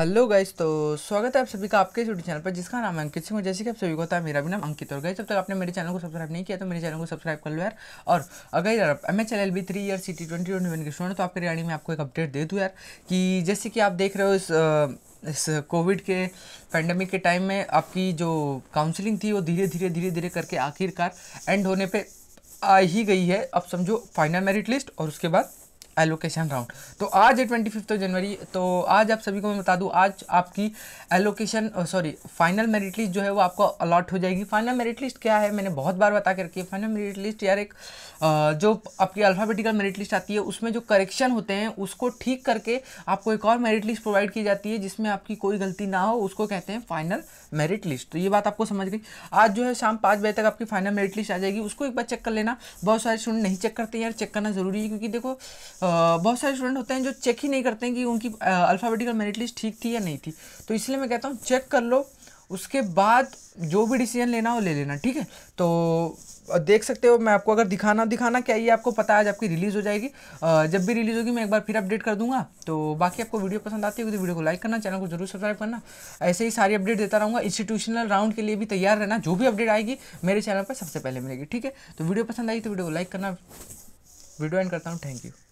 hello guys तो स्वागत है आप सभी का आपके यूट्यूब चैनल पर जिसका नाम अंकित सिंह जैसे कि आप सभी को होता है मेरा भी नाम अंकित और गाइस जब तक आपने मेरे चैनल को सब्सक्राइब नहीं किया तो मेरे चैनल को सब्सक्राइब कर लो यार और अगर यार M H L L B three year C T twenty twenty one के स्टूडेंट तो आपके रिगार्डिंग में आपको एक अपडेट दे दूँ यार कि जैसे कि आप देख रहे हो इस इस कोविड के पैंडमिक के टाइम में आपकी जो काउंसलिंग थी वो धीरे धीरे धीरे धीरे करके आखिरकार एंड होने पर आ ही गई है अब समझो फाइनल मेरिट लिस्ट और उसके बाद एलोकेशन राउंड तो आज है ट्वेंटी फिफ्थ जनवरी तो आज आप सभी को मैं बता दूं आज आपकी allocation sorry final merit list जो है वो आपको अलॉट हो जाएगी फाइनल मेरिट लिस्ट क्या है मैंने बहुत बार बता के रखी है फाइनल मेरिट लिस्ट यार एक जो आपकी अल्फ़ाबेटिकल मेरिट लिस्ट आती है उसमें जो करेक्शन होते हैं उसको ठीक करके आपको एक और मेरिट लिस्ट प्रोवाइड की जाती है जिसमें आपकी कोई गलती ना हो उसको कहते हैं फाइनल मेरिट लिस्ट तो ये बात आपको समझ गई आज जो है शाम पाँच बजे तक आपकी फाइनल मेरिट लिस्ट आ जाएगी उसको एक बार चेक कर लेना बहुत सारे स्टूडेंट नहीं चेक करते यार चेक करना ज़रूरी है क्योंकि देखो बहुत सारे स्टूडेंट होते हैं जो चेक ही नहीं करते हैं कि उनकी अल्फ़ाबेटिकल मेरिट लिस्ट ठीक थी या नहीं थी तो इसलिए मैं कहता हूँ चेक कर लो उसके बाद जो भी डिसीजन लेना हो ले लेना ठीक है तो देख सकते हो मैं आपको अगर दिखाना दिखाना क्या ये आपको पता है आज आपकी रिलीज़ हो जाएगी जब भी रिलीज़ होगी मैं एक बार फिर अपडेट कर दूंगा तो बाकी आपको वीडियो पसंद आती है तो वीडियो को लाइक करना चैनल को जरूर सब्सक्राइब करना ऐसे ही सारी अपडेट देता रहूँगा इंस्टीट्यूशनल राउंड के लिए भी तैयार रहना जो भी अपडेट आएगी मेरे चैनल पर सबसे पहले मिलेगी ठीक है तो वीडियो पसंद आई तो वीडियो को लाइक करना वीडियो एंड करता हूँ थैंक यू